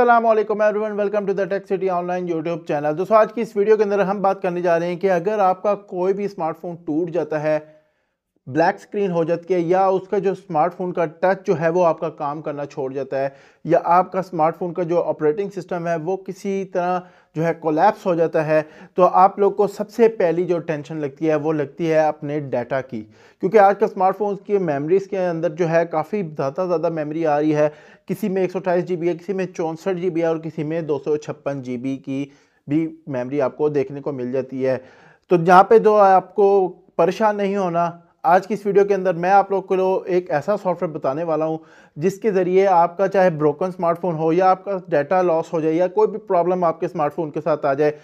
Aslam everyone welcome to the tech city online YouTube channel दोस्तों आज की इस वीडियो के अंदर हम बात करने जा रहे हैं कि अगर आपका कोई भी स्मार्टफोन टूट जाता है ब्लैक स्क्रीन हो जाती है या उसका जो स्मार्टफोन का टच जो है वो आपका काम करना छोड़ जाता है या आपका स्मार्टफोन का जो ऑपरेटिंग सिस्टम है वो किसी तरह जो है कोलैप्स हो जाता है तो आप लोग को सबसे पहली जो टेंशन लगती है वो लगती है अपने डाटा की क्योंकि आज का स्मार्टफोन की मेमरीज़ के अंदर जो है काफ़ी ज़्यादा ज़्यादा मेमरी आ रही है किसी में एक सौ जी बी है किसी में चौंसठ जी बी है और किसी में दो सौ छप्पन जी बी की भी मेमरी आपको देखने को मिल जाती है तो जहाँ पर जो तो आपको परेशान नहीं होना आज की इस वीडियो के अंदर मैं आप लोग को एक ऐसा सॉफ्टवेयर बताने वाला हूं जिसके ज़रिए आपका चाहे ब्रोकन स्मार्टफोन हो या आपका डाटा लॉस हो जाए या कोई भी प्रॉब्लम आपके स्मार्टफोन के साथ आ जाए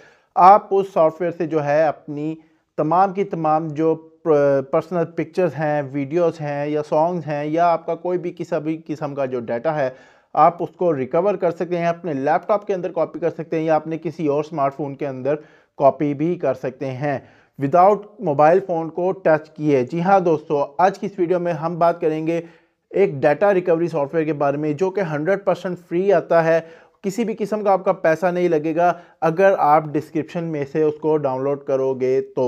आप उस सॉफ्टवेयर से जो है अपनी तमाम की तमाम जो पर्सनल पिक्चर्स हैं वीडियोस हैं या सॉन्ग्स हैं या आपका कोई भी किसी भी किस्म का जो डाटा है आप उसको रिकवर कर सकते हैं अपने लैपटॉप के अंदर कॉपी कर सकते हैं या अपने किसी और स्मार्टफोन के अंदर कॉपी भी कर सकते हैं विदाउट मोबाइल फ़ोन को टच किए जी हाँ दोस्तों आज की इस वीडियो में हम बात करेंगे एक डाटा रिकवरी सॉफ्टवेयर के बारे में जो कि 100 परसेंट फ्री आता है किसी भी किस्म का आपका पैसा नहीं लगेगा अगर आप डिस्क्रिप्शन में से उसको डाउनलोड करोगे तो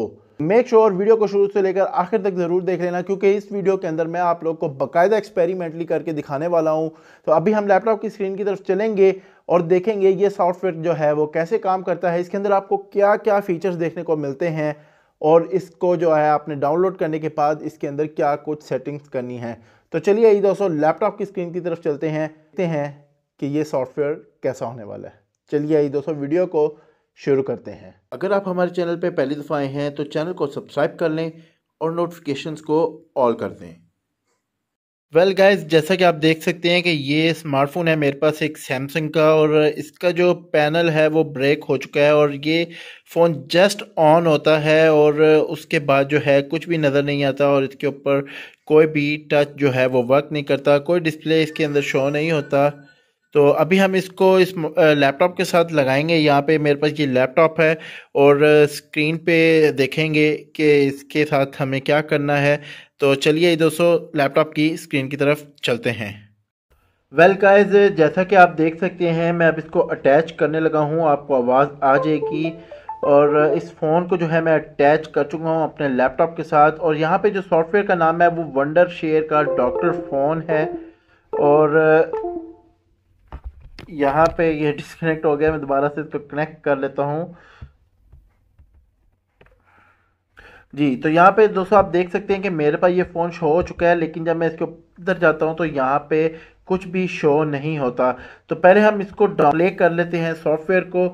मेक श्योर sure वीडियो को शुरू से लेकर आखिर तक ज़रूर देख लेना क्योंकि इस वीडियो के अंदर मैं आप लोग को बकायदा एक्सपेरिमेंटली करके दिखाने वाला हूँ तो अभी हम लैपटॉप की स्क्रीन की तरफ चलेंगे और देखेंगे ये सॉफ्टवेयर जो है वो कैसे काम करता है इसके अंदर आपको क्या क्या फ़ीचर्स देखने को मिलते हैं और इसको जो है आपने डाउनलोड करने के बाद इसके अंदर क्या कुछ सेटिंग्स करनी है तो चलिए ये दोस्तों लैपटॉप की स्क्रीन की तरफ चलते हैं देखते हैं कि ये सॉफ्टवेयर कैसा होने वाला है चलिए ये दोस्तों वीडियो को शुरू करते हैं अगर आप हमारे चैनल पर पहली दफ़ा आए हैं तो चैनल को सब्सक्राइब कर लें और नोटिफिकेशंस को ऑल कर दें वेल well गाइस जैसा कि आप देख सकते हैं कि ये स्मार्टफोन है मेरे पास एक सैमसंग का और इसका जो पैनल है वो ब्रेक हो चुका है और ये फ़ोन जस्ट ऑन होता है और उसके बाद जो है कुछ भी नज़र नहीं आता और इसके ऊपर कोई भी टच जो है वो वर्क नहीं करता कोई डिस्प्ले इसके अंदर शो नहीं होता तो अभी हम इसको इस लैपटॉप के साथ लगाएंगे यहाँ पे मेरे पास ये लैपटॉप है और स्क्रीन पे देखेंगे कि इसके साथ हमें क्या करना है तो चलिए दोस्तों लैपटॉप की स्क्रीन की तरफ चलते हैं वेल गाइस जैसा कि आप देख सकते हैं मैं अब इसको अटैच करने लगा हूँ आपको आवाज़ आ जाएगी और इस फ़ोन को जो है मैं अटैच कर चुका हूँ अपने लैपटॉप के साथ और यहाँ पे जो सॉफ्टवेयर का नाम है वो वंडर शेयर का डॉक्टर फ़ोन है और यहाँ पे ये डिस्कनेक्ट हो गया मैं दोबारा से इसको कनेक्ट कर लेता हूँ जी तो यहाँ पे दोस्तों आप देख सकते हैं कि मेरे पास ये फ़ोन शो हो चुका है लेकिन जब मैं इसके उधर जाता हूँ तो यहाँ पे कुछ भी शो नहीं होता तो पहले हम इसको डाउनले कर लेते हैं सॉफ्टवेयर को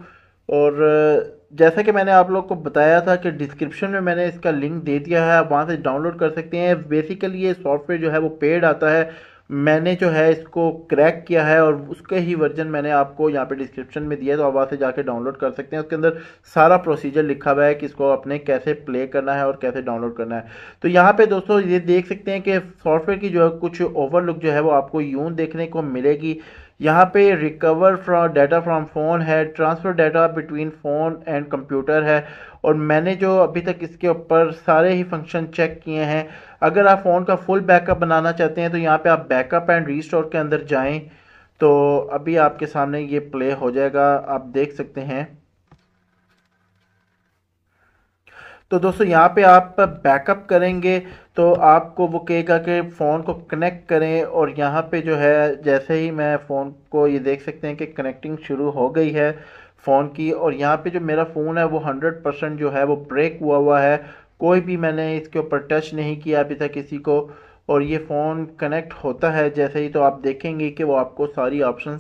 और जैसा कि मैंने आप लोग को बताया था कि डिस्क्रिप्शन में मैंने इसका लिंक दे दिया है आप वहाँ से डाउनलोड कर सकते हैं बेसिकली ये सॉफ्टवेयर जो है वो पेड आता है मैंने जो है इसको क्रैक किया है और उसका ही वर्जन मैंने आपको यहाँ पे डिस्क्रिप्शन में दिया है तो आप वहाँ से जाके डाउनलोड कर सकते हैं उसके अंदर सारा प्रोसीजर लिखा हुआ है कि इसको आपने कैसे प्ले करना है और कैसे डाउनलोड करना है तो यहाँ पे दोस्तों ये देख सकते हैं कि सॉफ्टवेयर की जो है कुछ ओवरलुक जो है वो आपको यूं देखने को मिलेगी यहाँ पे recover from data from phone है transfer data between phone and computer है और मैंने जो अभी तक इसके ऊपर सारे ही फंक्शन चेक किए हैं अगर आप फ़ोन का फुल बैकअप बनाना चाहते हैं तो यहाँ पे आप बैकअप एंड रीस्टोर के अंदर जाएं तो अभी आपके सामने ये प्ले हो जाएगा आप देख सकते हैं तो दोस्तों यहाँ पे आप बैकअप करेंगे तो आपको वो कहेगा कि फ़ोन को कनेक्ट करें और यहाँ पे जो है जैसे ही मैं फ़ोन को ये देख सकते हैं कि कनेक्टिंग शुरू हो गई है फ़ोन की और यहाँ पे जो मेरा फ़ोन है वो हंड्रेड परसेंट जो है वो ब्रेक हुआ हुआ है कोई भी मैंने इसके ऊपर टच नहीं किया अभी तक किसी को और ये फ़ोन कनेक्ट होता है जैसे ही तो आप देखेंगे कि वो आपको सारी ऑप्शन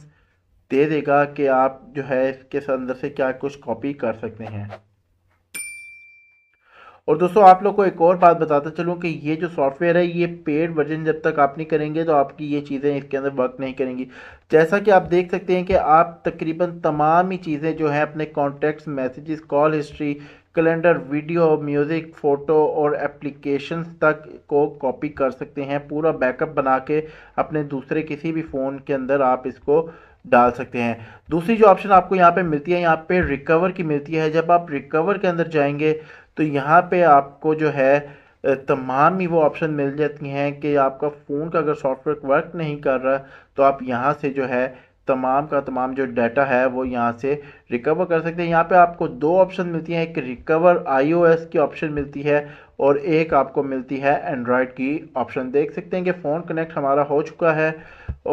दे देगा कि आप जो है इसके अंदर से क्या कुछ कॉपी कर सकते हैं और दोस्तों आप लोग को एक और बात बताता चलूँ कि ये जो सॉफ्टवेयर है ये पेड वर्जन जब तक आप नहीं करेंगे तो आपकी ये चीज़ें इसके अंदर वर्क नहीं करेंगी जैसा कि आप देख सकते हैं कि आप तकरीबन तमाम ही चीज़ें जो हैं अपने contacts messages call history calendar video music photo और एप्लीकेशन तक को कॉपी कर सकते हैं पूरा बैकअप बना के अपने दूसरे किसी भी फ़ोन के अंदर आप इसको डाल सकते हैं दूसरी जो ऑप्शन आपको यहाँ पे मिलती है यहाँ पे रिकवर की मिलती है जब आप रिकवर के अंदर जाएंगे तो यहाँ पे आपको जो है तमाम ही वो ऑप्शन मिल जाती हैं कि आपका फ़ोन का अगर सॉफ्टवेयर वर्क नहीं कर रहा तो आप यहाँ से जो है तमाम का तमाम जो डाटा है वो यहाँ से रिकवर कर सकते हैं यहाँ पे आपको दो ऑप्शन मिलती हैं एक रिकवर आईओएस की ऑप्शन मिलती है और एक आपको मिलती है एंड्रॉयड की ऑप्शन देख सकते हैं कि फ़ोन कनेक्ट हमारा हो चुका है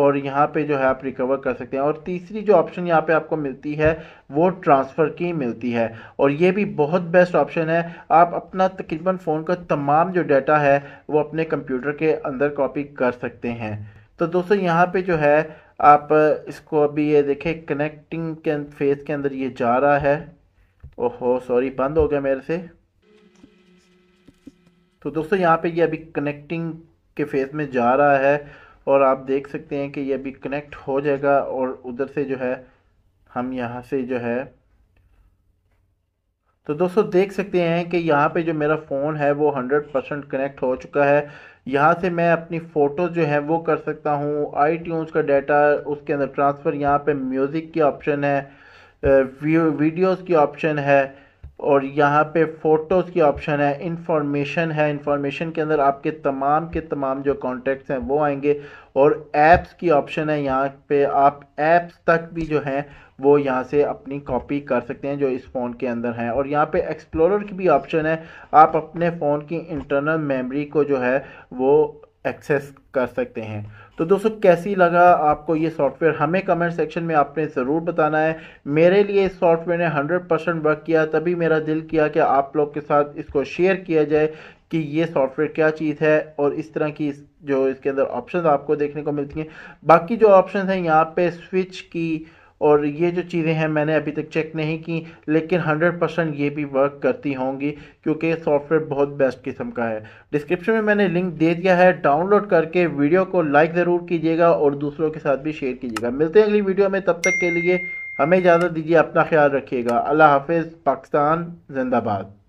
और यहाँ पे जो है आप रिकवर कर सकते हैं और तीसरी जो ऑप्शन यहाँ पे आपको मिलती है वो ट्रांसफ़र की मिलती है और ये भी बहुत बेस्ट ऑप्शन है आप अपना तकरीबन फ़ोन का तमाम जो डाटा है वो अपने कंप्यूटर के अंदर कॉपी कर सकते हैं तो दोस्तों यहाँ पे जो है आप इसको अभी ये देखें कनेक्टिंग के फेज़ अं-, के अंदर ये जा रहा है ओहो सॉरी बंद हो गया मेरे से तो दोस्तों यहाँ पे ये अभी कनेक्टिंग के फेज़ में जा रहा है और आप देख सकते हैं कि ये अभी कनेक्ट हो जाएगा और उधर से जो है हम यहाँ से जो है तो दोस्तों देख सकते हैं कि यहाँ पे जो मेरा फ़ोन है वो 100 परसेंट कनेक्ट हो चुका है यहाँ से मैं अपनी फोटो जो है वो कर सकता हूँ आई का डाटा उसके अंदर ट्रांसफ़र यहाँ पे म्यूज़िक की ऑप्शन है वीडियोस की ऑप्शन है और यहाँ पे फ़ोटोज़ की ऑप्शन है इंफॉर्मेशन है इंफॉर्मेशन के अंदर आपके तमाम के तमाम जो कॉन्टैक्ट्स हैं वो आएंगे और ऐप्स की ऑप्शन है यहाँ पे आप ऐप्स तक भी जो हैं वो यहाँ से अपनी कॉपी कर सकते हैं जो इस फ़ोन के अंदर हैं और यहाँ पे एक्सप्लोरर की भी ऑप्शन है आप अपने फ़ोन की इंटरनल मेमोरी को जो है वो एक्सेस कर सकते हैं तो दोस्तों कैसी लगा आपको ये सॉफ्टवेयर हमें कमेंट सेक्शन में आपने ज़रूर बताना है मेरे लिए इस सॉफ्टवेयर ने 100 परसेंट वर्क किया तभी मेरा दिल किया कि आप लोग के साथ इसको शेयर किया जाए कि ये सॉफ्टवेयर क्या चीज़ है और इस तरह की जो इसके अंदर ऑप्शन आपको देखने को मिलती हैं बाकी जो ऑप्शन हैं यहाँ पर स्विच की और ये जो चीज़ें हैं मैंने अभी तक चेक नहीं की लेकिन 100 परसेंट ये भी वर्क करती होंगी क्योंकि सॉफ्टवेयर बहुत बेस्ट किस्म का है डिस्क्रिप्शन में मैंने लिंक दे दिया है डाउनलोड करके वीडियो को लाइक ज़रूर कीजिएगा और दूसरों के साथ भी शेयर कीजिएगा मिलते हैं अगली वीडियो में तब तक के लिए हमें इजाज़त दीजिए अपना ख्याल रखिएगा अल्लाह हाफिज़ पाकिस्तान जिंदाबाद